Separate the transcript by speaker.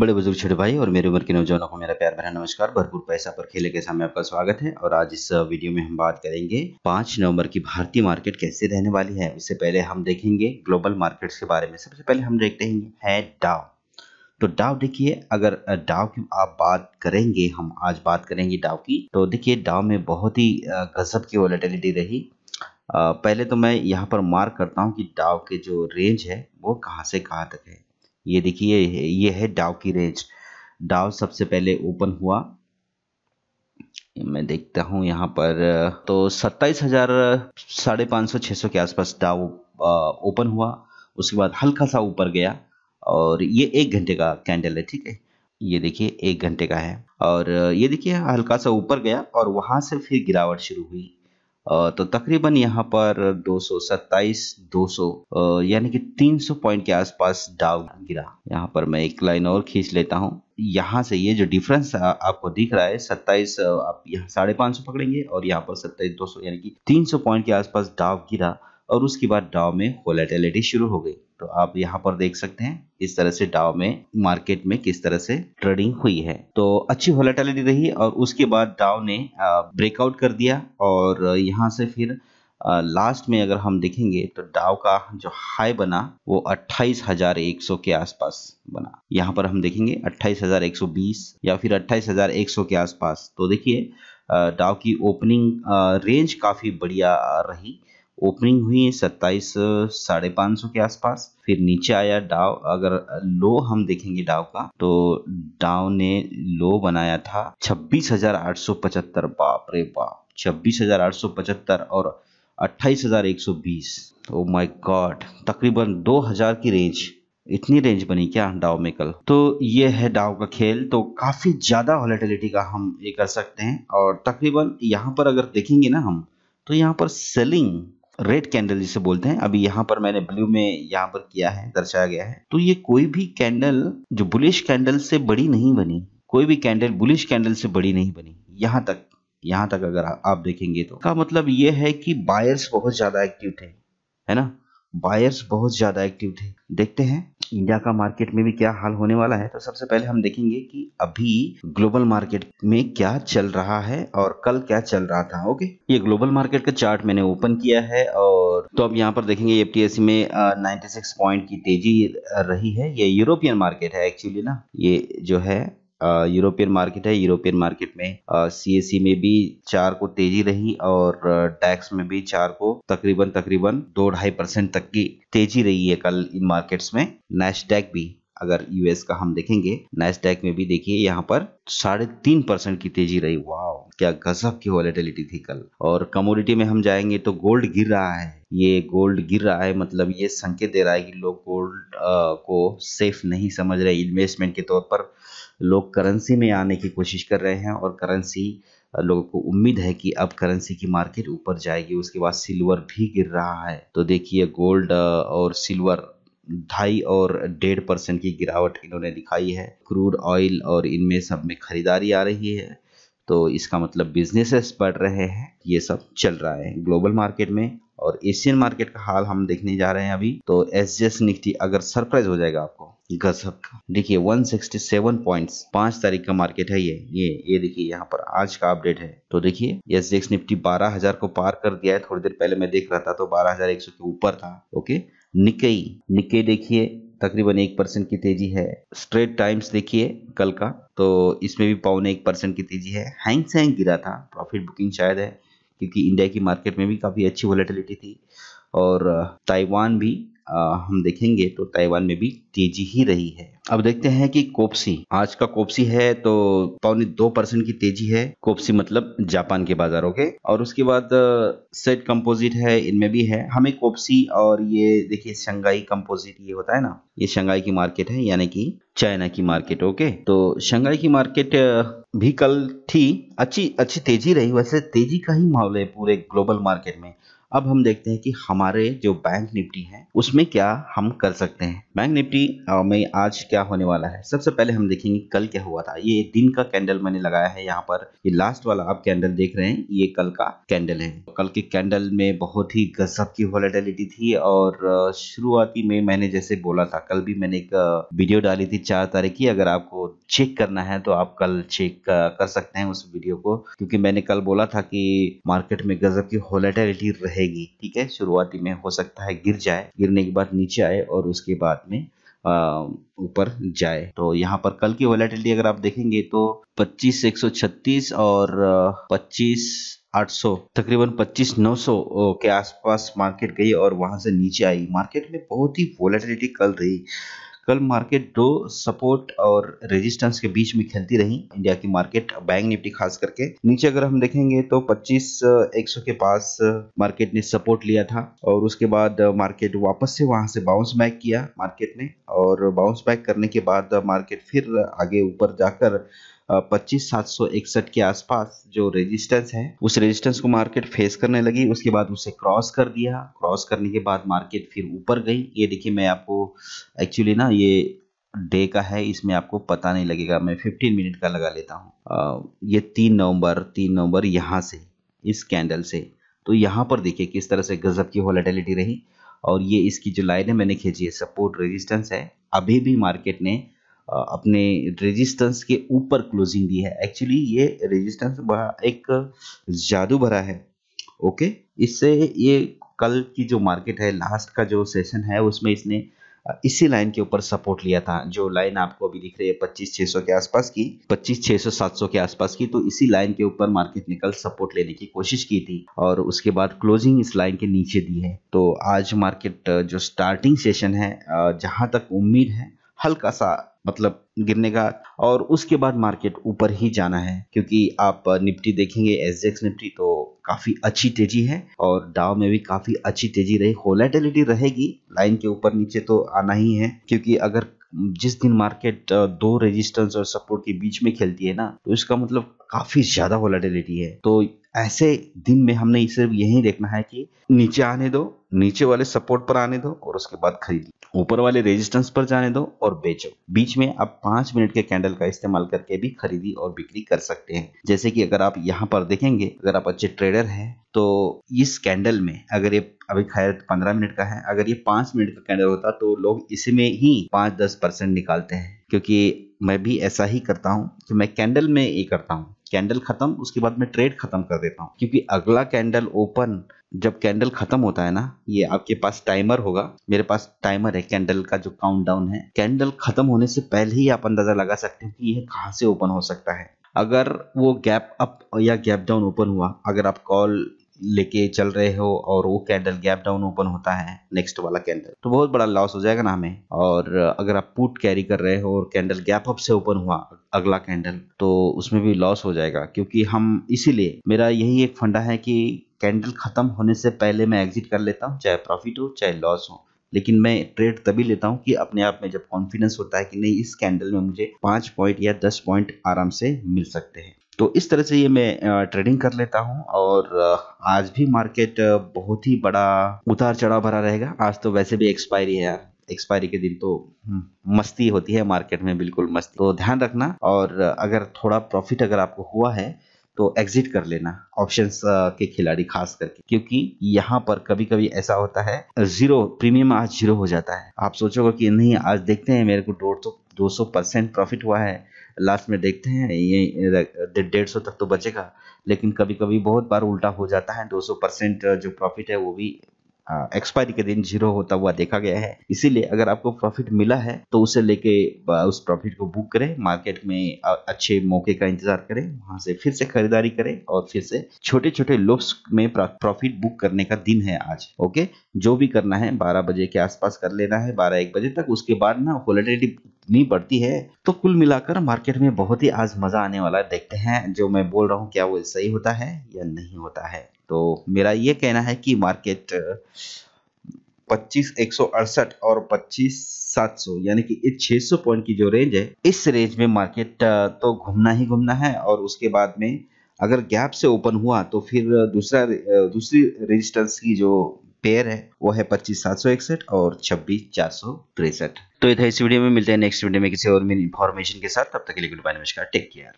Speaker 1: बड़े बुजुर्ग छोटे भाई और मेरी उम्र के नौजवानों को मेरा प्यार भरा नमस्कार भरपूर पैसा पर खेले के सामने आपका स्वागत है और आज इस वीडियो में हम बात करेंगे पांच नवंबर की भारतीय मार्केट कैसे रहने वाली है उससे पहले हम देखेंगे ग्लोबल मार्केट्स के बारे में सबसे पहले हम देखते हैं है डाव तो डाव देखिए अगर डाव की आप बात करेंगे हम आज बात करेंगे डाव की तो देखिए डाव में बहुत ही गजब की वॉलेटिलिटी रही पहले तो मैं यहाँ पर मार्क करता हूँ कि डाव के जो रेंज है वो कहाँ से कहाँ तक है ये देखिए ये है डाव की रेंज डाव सबसे पहले ओपन हुआ मैं देखता हूँ यहाँ पर तो सत्ताईस हजार साढ़े पाँच सौ छः सौ के आसपास डाव ओपन हुआ उसके बाद हल्का सा ऊपर गया और ये एक घंटे का कैंडल है ठीक है ये देखिए एक घंटे का है और ये देखिए हल्का सा ऊपर गया और वहाँ से फिर गिरावट शुरू हुई तो तकरीबन यहाँ पर 227 200 यानी कि 300 पॉइंट के आसपास डाव गिरा यहाँ पर मैं एक लाइन और खींच लेता हूँ यहाँ से ये जो डिफरेंस आपको दिख रहा है 27 आप यहाँ साढ़े पाँच सौ पकड़ेंगे और यहाँ पर 27 200 यानी कि 300 पॉइंट के आसपास डाव गिरा और उसके बाद डाव में वोलेटिलिटी शुरू हो गई तो आप यहाँ पर देख सकते हैं इस तरह से डाव में मार्केट में किस तरह से ट्रेडिंग हुई है तो अच्छी वॉलेटिलिटी रही और उसके बाद डाव ने ब्रेकआउट कर दिया और यहाँ से फिर लास्ट में अगर हम देखेंगे तो डाव का जो हाई बना वो 28,100 के आसपास बना यहाँ पर हम देखेंगे 28,120 या फिर 28,100 के आसपास तो देखिए डाव की ओपनिंग रेंज काफ़ी बढ़िया रही ओपनिंग हुई है सत्ताईस साढ़े पाँच सौ के आसपास फिर नीचे आया डाव अगर लो हम देखेंगे डाव का तो डाव ने लो बनाया था छब्बीस हजार आठ सौ पचहत्तर बाप रे बाप छब्बीस हजार आठ सौ पचहत्तर और अट्ठाईस हजार एक सौ बीस ओ माई गॉड तकरीबन दो हजार की रेंज इतनी रेंज बनी क्या डाव में कल तो ये है डाव का खेल तो काफ़ी ज़्यादा वॉलेटिलिटी का हम ये कर सकते हैं और तकरीबन यहाँ पर अगर देखेंगे ना हम तो यहाँ पर सेलिंग रेड कैंडल जिसे बोलते हैं अभी यहाँ पर मैंने ब्लू में यहाँ पर किया है दर्शाया गया है तो ये कोई भी कैंडल जो बुलिश कैंडल से बड़ी नहीं बनी कोई भी कैंडल बुलिश कैंडल से बड़ी नहीं बनी यहाँ तक यहाँ तक अगर आप देखेंगे तो का मतलब ये है कि बायर्स बहुत ज़्यादा एक्टिव थे है ना बायर्स बहुत ज़्यादा एक्टिव थे देखते हैं इंडिया का मार्केट में भी क्या हाल होने वाला है तो सबसे पहले हम देखेंगे कि अभी ग्लोबल मार्केट में क्या चल रहा है और कल क्या चल रहा था ओके ये ग्लोबल मार्केट का चार्ट मैंने ओपन किया है और तो अब यहाँ पर देखेंगे एफ e में नाइन्टी पॉइंट की तेजी रही है ये यूरोपियन मार्केट है एक्चुअली ना ये जो है यूरोपियन मार्केट है यूरोपियन मार्केट में सीएसी में भी चार को तेजी रही और टैक्स में भी चार को तकरीबन तकरीबन दो ढाई परसेंट तक की तेजी रही है कल इन मार्केट्स में नैशटैग भी अगर यूएस का हम देखेंगे नैशटैग में भी देखिए यहाँ पर साढ़े तीन परसेंट की तेजी रही हुआ क्या गजब की वॉलेटिलिटी थी कल और कमोडिटी में हम जाएंगे तो गोल्ड गिर रहा है ये गोल्ड गिर रहा है मतलब ये संकेत दे रहा है कि लोग गोल्ड को सेफ नहीं समझ रहे इन्वेस्टमेंट के तौर पर लोग करेंसी में आने की कोशिश कर रहे हैं और करेंसी लोगों को उम्मीद है कि अब करेंसी की मार्केट ऊपर जाएगी उसके बाद सिल्वर भी गिर रहा है तो देखिए गोल्ड और सिल्वर ढाई और डेढ़ परसेंट की गिरावट इन्होंने दिखाई है क्रूड ऑयल और इनमें सब में खरीदारी आ रही है तो इसका मतलब बिजनेसेस बढ़ रहे हैं ये सब चल रहा है ग्लोबल मार्केट में और एशियन मार्केट का हाल हम देखने जा रहे हैं अभी तो एस जी एस निफ्टी अगर सरप्राइज हो जाएगा आपको गजब का देखिए 167 पॉइंट्स पांच तारीख का मार्केट है ये ये ये देखिए यहाँ पर आज का अपडेट है तो देखिए एस जी एक्स निफ्टी बारह हजार को पार कर दिया है थोड़ी देर पहले मैं देख रहा था तो बारह हजार एक सौ के ऊपर था ओके निके निके देखिए तकरीबन एक परसेंट की तेजी है स्ट्रेट टाइम्स देखिए कल का तो इसमें भी पौने एक परसेंट की तेजी है हैंग सैंग गिरा था प्रॉफिट बुकिंग शायद है क्योंकि इंडिया की मार्केट में भी काफ़ी अच्छी वॉलेटिलिटी थी और ताइवान भी हम देखेंगे तो ताइवान में भी तेजी ही रही है अब देखते हैं कि कोप्सी आज का कोप्सी है तो पौने दो परसेंट की तेजी है कोप्सी मतलब जापान के बाजारों के और उसके बाद सेट कंपोजिट है इनमें भी है हमें कोप्सी और ये देखिए शंघाई कंपोजिट ये होता है ना ये शंघाई की मार्केट है यानी कि चाइना की मार्केट ओके तो शंघाई की मार्केट भी कल थी अच्छी अच्छी तेज़ी रही वैसे तेज़ी का ही माहौल है पूरे ग्लोबल मार्केट में अब हम देखते हैं कि हमारे जो बैंक निफ्टी है उसमें क्या हम कर सकते हैं बैंक निफ्टी में आज क्या होने वाला है सबसे पहले हम देखेंगे कल क्या हुआ था ये दिन का कैंडल मैंने लगाया है यहाँ पर ये लास्ट वाला आप कैंडल देख रहे हैं ये कल का कैंडल है कल के कैंडल में बहुत ही गजब की वॉलेटिलिटी थी और शुरुआती में मैंने जैसे बोला था कल भी मैंने एक वीडियो डाली थी चार तारीख की अगर आपको चेक करना है तो आप कल चेक कर सकते हैं उस वीडियो वीडियो को क्योंकि मैंने कल बोला था कि मार्केट में गजब की होलेटेलिटी रहेगी ठीक है शुरुआती में हो सकता है गिर जाए गिरने के बाद नीचे आए और उसके बाद में ऊपर जाए तो यहाँ पर कल की वॉलेटिलिटी अगर आप देखेंगे तो 25,136 और 25,800 तकरीबन 25,900 के आसपास मार्केट गई और वहां से नीचे आई मार्केट में बहुत ही वॉलेटिलिटी कल रही कल मार्केट दो सपोर्ट और रेजिस्टेंस के बीच में खेलती रही इंडिया की मार्केट बैंक निफ्टी खास करके नीचे अगर हम देखेंगे तो 25 100 के पास मार्केट ने सपोर्ट लिया था और उसके बाद मार्केट वापस से वहां से बाउंस बैक किया मार्केट ने और बाउंस बैक करने के बाद मार्केट फिर आगे ऊपर जाकर पच्चीस सात सौ इकसठ के आसपास जो रेजिस्टेंस है उस रेजिस्टेंस को मार्केट फेस करने लगी उसके बाद उसे क्रॉस कर दिया क्रॉस करने के बाद मार्केट फिर ऊपर गई ये देखिए मैं आपको एक्चुअली ना ये डे का है इसमें आपको पता नहीं लगेगा मैं 15 मिनट का लगा लेता हूँ ये तीन नवंबर तीन नवंबर यहाँ से इस कैंडल से तो यहाँ पर देखिए किस तरह से गजब की वॉलेटिलिटी रही और ये इसकी जो लाइन है मैंने खींची है सपोर्ट रेजिस्टेंस है अभी भी मार्केट ने अपने रेजिस्टेंस के ऊपर क्लोजिंग दी है एक्चुअली ये रेजिस्टेंस एक जादू भरा है ओके इससे ये कल की जो मार्केट है लास्ट का जो सेशन है उसमें इसने इसी लाइन के ऊपर सपोर्ट लिया था जो लाइन आपको अभी दिख रही है पच्चीस छः सौ के आसपास की पच्चीस छः सौ सात सौ के आसपास की तो इसी लाइन के ऊपर मार्केट ने कल सपोर्ट लेने की कोशिश की थी और उसके बाद क्लोजिंग इस लाइन के नीचे दी है तो आज मार्केट जो स्टार्टिंग सेशन है जहाँ तक उम्मीद है हल्का सा मतलब गिरने का और उसके बाद मार्केट ऊपर ही जाना है क्योंकि आप निफ्टी देखेंगे एस निफ्टी तो काफ़ी अच्छी तेजी है और डाव में भी काफ़ी अच्छी तेजी रही होलेटिलिटी रहेगी लाइन के ऊपर नीचे तो आना ही है क्योंकि अगर जिस दिन मार्केट दो रेजिस्टेंस और सपोर्ट के बीच में खेलती है ना तो इसका मतलब काफ़ी ज़्यादा वॉलेटिलिटी है तो ऐसे दिन में हमने सिर्फ यही देखना है कि नीचे आने दो नीचे वाले सपोर्ट पर आने दो और उसके बाद खरीद ऊपर वाले रेजिस्टेंस पर जाने दो और बेचो बीच में आप पांच मिनट के कैंडल का इस्तेमाल करके भी खरीदी और बिक्री कर सकते हैं जैसे कि अगर आप यहाँ पर देखेंगे अगर आप अच्छे ट्रेडर हैं तो इस कैंडल में अगर ये अभी खैर पंद्रह मिनट का है अगर ये पांच मिनट का कैंडल होता तो लोग इसमें ही पांच दस परसेंट निकालते हैं क्योंकि मैं भी ऐसा ही करता हूँ कि मैं कैंडल में ये करता हूँ कैंडल खत्म उसके बाद मैं ट्रेड खत्म कर देता हूँ क्योंकि अगला कैंडल ओपन जब कैंडल खत्म होता है ना ये आपके पास टाइमर होगा मेरे पास टाइमर है कैंडल का जो काउंटडाउन है कैंडल खत्म होने से पहले ही आप अंदाजा लगा सकते हैं कि यह कहाँ से ओपन हो सकता है अगर वो गैप अप या गैप डाउन ओपन हुआ अगर आप कॉल लेके चल रहे हो और वो कैंडल गैप डाउन ओपन होता है नेक्स्ट वाला कैंडल तो बहुत बड़ा लॉस हो जाएगा ना हमें और अगर आप पुट कैरी कर रहे हो और कैंडल गैप अप से ओपन हुआ अगला कैंडल तो उसमें भी लॉस हो जाएगा क्योंकि हम इसीलिए मेरा यही एक फंडा है कि कैंडल खत्म होने से पहले मैं एग्जिट कर लेता हूँ चाहे प्रॉफिट हो चाहे लॉस हो लेकिन मैं ट्रेड तभी लेता हूँ कि अपने आप में जब कॉन्फिडेंस होता है कि नहीं इस कैंडल में मुझे पांच पॉइंट या दस पॉइंट आराम से मिल सकते हैं तो इस तरह से ये मैं ट्रेडिंग कर लेता हूँ और आज भी मार्केट बहुत ही बड़ा उतार चढ़ाव भरा रहेगा आज तो वैसे भी एक्सपायरी है यार एक्सपायरी के दिन तो हम्म, मस्ती होती है मार्केट में बिल्कुल मस्ती तो ध्यान रखना और अगर थोड़ा प्रॉफिट अगर आपको हुआ है तो एग्जिट कर लेना ऑप्शन के खिलाड़ी खास करके क्योंकि यहाँ पर कभी कभी ऐसा होता है जीरो प्रीमियम आज जीरो हो जाता है आप सोचोगे कि नहीं आज देखते हैं मेरे को डेढ़ सौ दो सौ परसेंट प्रॉफिट हुआ है लास्ट में देखते हैं ये डेढ़ सौ तक तो बचेगा लेकिन कभी कभी बहुत बार उल्टा हो जाता है दो सौ परसेंट जो प्रॉफिट है वो भी एक्सपायरी के दिन जीरो होता हुआ देखा गया है इसीलिए अगर आपको प्रॉफिट मिला है तो उसे लेके उस प्रॉफिट को बुक करें मार्केट में अच्छे मौके का इंतजार करें वहां से फिर से खरीदारी करें और फिर से छोटे छोटे लोब्स में प्रॉफिट बुक करने का दिन है आज ओके जो भी करना है बारह बजे के आसपास कर लेना है बारह एक बजे तक उसके बाद ना होलीडे इतनी बढ़ती है तो कुल मिलाकर मार्केट में बहुत ही आज मज़ा आने वाला है देखते हैं जो मैं बोल रहा हूँ क्या वो सही होता है या नहीं होता है तो मेरा ये कहना है कि मार्केट पच्चीस एक और पच्चीस सात यानी कि इस छह पॉइंट की जो रेंज है इस रेंज में मार्केट तो घूमना ही घूमना है और उसके बाद में अगर गैप से ओपन हुआ तो फिर दूसरा दूसरी रेजिस्टेंस की जो पेयर है वो है पच्चीस सात सौ इकसठ और छब्बीस चार सौ तिरसठ तो इधर इस वीडियो में मिलते हैं नेक्स्ट वीडियो में किसी और इन्फॉर्मेशन के साथ तब तक के लिए गुड बाय नमस्कार टेक केयर